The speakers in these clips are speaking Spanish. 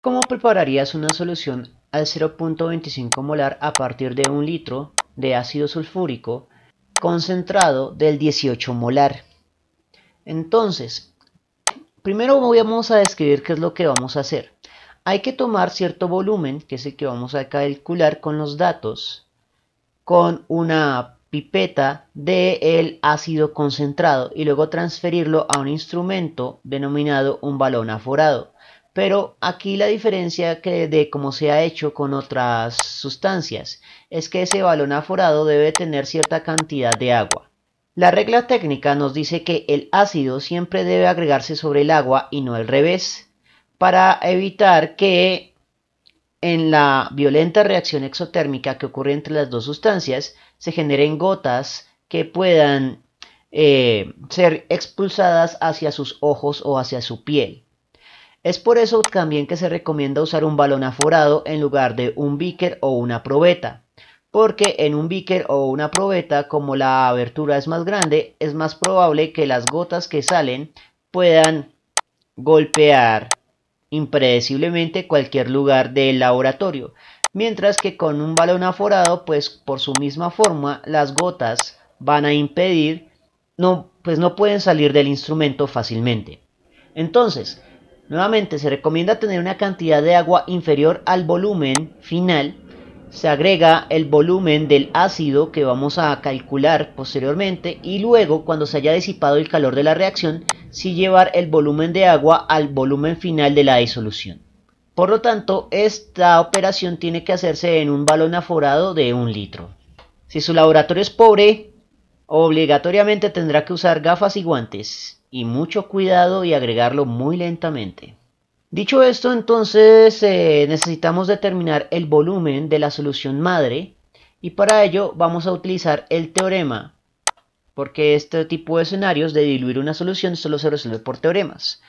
¿Cómo prepararías una solución al 0.25 molar a partir de un litro de ácido sulfúrico concentrado del 18 molar? Entonces, primero vamos a describir qué es lo que vamos a hacer. Hay que tomar cierto volumen, que es el que vamos a calcular con los datos, con una pipeta del ácido concentrado y luego transferirlo a un instrumento denominado un balón aforado pero aquí la diferencia de cómo se ha hecho con otras sustancias es que ese balón aforado debe tener cierta cantidad de agua. La regla técnica nos dice que el ácido siempre debe agregarse sobre el agua y no al revés, para evitar que en la violenta reacción exotérmica que ocurre entre las dos sustancias se generen gotas que puedan eh, ser expulsadas hacia sus ojos o hacia su piel. Es por eso también que se recomienda usar un balón aforado en lugar de un bíquer o una probeta, porque en un bíquer o una probeta como la abertura es más grande es más probable que las gotas que salen puedan golpear impredeciblemente cualquier lugar del laboratorio, mientras que con un balón aforado pues por su misma forma las gotas van a impedir no pues no pueden salir del instrumento fácilmente. Entonces, Nuevamente se recomienda tener una cantidad de agua inferior al volumen final. Se agrega el volumen del ácido que vamos a calcular posteriormente y luego cuando se haya disipado el calor de la reacción, sí llevar el volumen de agua al volumen final de la disolución. Por lo tanto, esta operación tiene que hacerse en un balón aforado de un litro. Si su laboratorio es pobre, obligatoriamente tendrá que usar gafas y guantes y mucho cuidado y agregarlo muy lentamente. Dicho esto, entonces eh, necesitamos determinar el volumen de la solución madre y para ello vamos a utilizar el teorema, porque este tipo de escenarios de diluir una solución solo se resuelve por teoremas.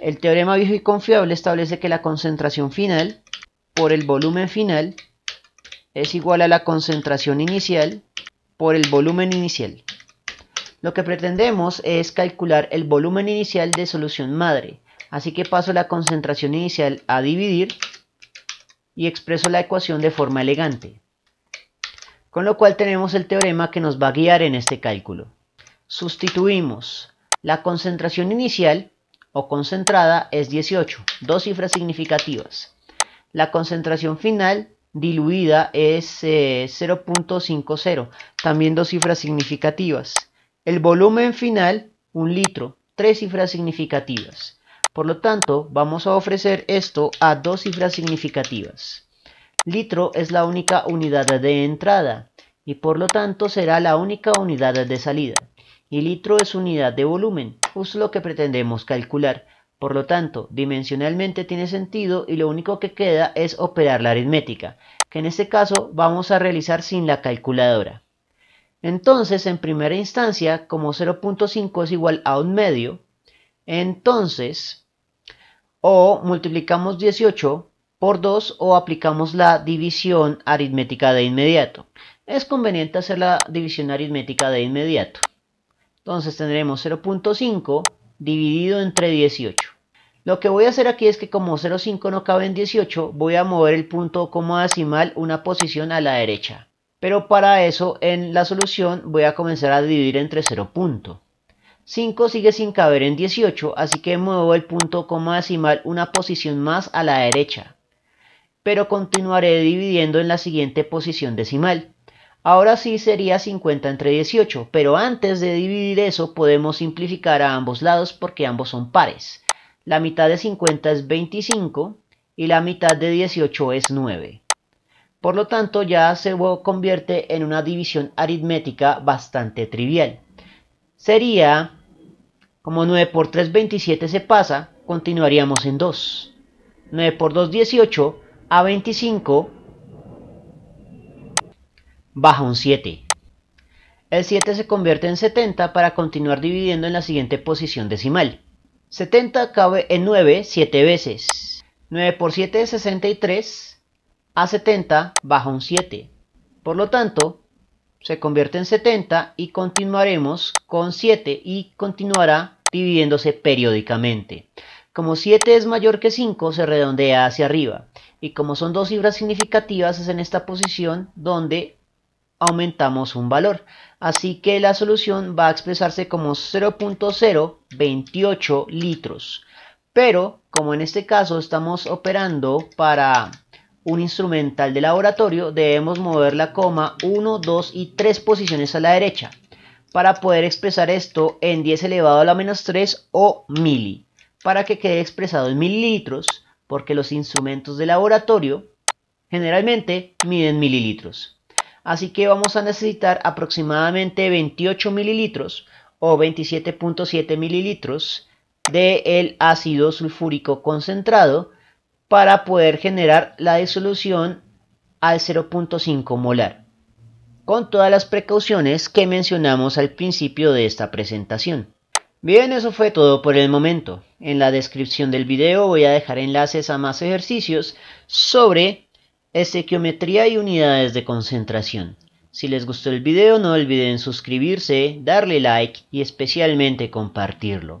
El teorema viejo y confiable establece que la concentración final por el volumen final es igual a la concentración inicial por el volumen inicial. Lo que pretendemos es calcular el volumen inicial de solución madre, así que paso la concentración inicial a dividir y expreso la ecuación de forma elegante. Con lo cual tenemos el teorema que nos va a guiar en este cálculo. Sustituimos la concentración inicial o concentrada es 18, dos cifras significativas. La concentración final diluida es 0.50, eh, también dos cifras significativas el volumen final, un litro, tres cifras significativas. Por lo tanto, vamos a ofrecer esto a dos cifras significativas. Litro es la única unidad de entrada y por lo tanto será la única unidad de salida. Y litro es unidad de volumen, justo lo que pretendemos calcular. Por lo tanto, dimensionalmente tiene sentido y lo único que queda es operar la aritmética, que en este caso vamos a realizar sin la calculadora. Entonces, en primera instancia, como 0.5 es igual a un medio, entonces, o multiplicamos 18 por 2 o aplicamos la división aritmética de inmediato. Es conveniente hacer la división aritmética de inmediato. Entonces tendremos 0.5 dividido entre 18. Lo que voy a hacer aquí es que como 0.5 no cabe en 18, voy a mover el punto como decimal una posición a la derecha. Pero para eso en la solución voy a comenzar a dividir entre 0 punto. 5 sigue sin caber en 18, así que muevo el punto coma decimal una posición más a la derecha. Pero continuaré dividiendo en la siguiente posición decimal. Ahora sí sería 50 entre 18, pero antes de dividir eso podemos simplificar a ambos lados porque ambos son pares. La mitad de 50 es 25 y la mitad de 18 es 9. Por lo tanto, ya se convierte en una división aritmética bastante trivial. Sería como 9 por 3, 27 se pasa, continuaríamos en 2. 9 por 2, 18, a 25 baja un 7. El 7 se convierte en 70 para continuar dividiendo en la siguiente posición decimal. 70 cabe en 9 7 veces. 9 por 7 es 63, a 70 baja un 7. Por lo tanto, se convierte en 70 y continuaremos con 7 y continuará dividiéndose periódicamente. Como 7 es mayor que 5, se redondea hacia arriba. Y como son dos cifras significativas, es en esta posición donde aumentamos un valor. Así que la solución va a expresarse como 0.028 litros. Pero, como en este caso estamos operando para un instrumental de laboratorio, debemos mover la coma 1, 2 y 3 posiciones a la derecha para poder expresar esto en 10 elevado a la menos 3 o mili, para que quede expresado en mililitros, porque los instrumentos de laboratorio generalmente miden mililitros. Así que vamos a necesitar aproximadamente 28 mililitros o 27.7 mililitros del ácido sulfúrico concentrado para poder generar la disolución al 0.5 molar, con todas las precauciones que mencionamos al principio de esta presentación. Bien, eso fue todo por el momento. En la descripción del video voy a dejar enlaces a más ejercicios sobre estequiometría y unidades de concentración. Si les gustó el video no olviden suscribirse, darle like y especialmente compartirlo.